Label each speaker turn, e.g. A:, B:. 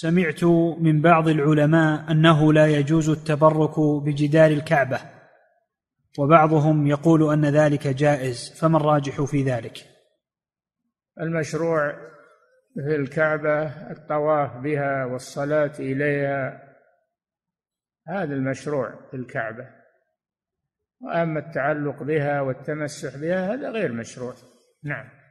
A: سمعت من بعض العلماء انه لا يجوز التبرك بجدار الكعبه وبعضهم يقول ان ذلك جائز فما الراجح في ذلك
B: المشروع في الكعبه الطواف بها والصلاه اليها هذا المشروع في الكعبه واما التعلق بها والتمسح
C: بها هذا غير مشروع
D: نعم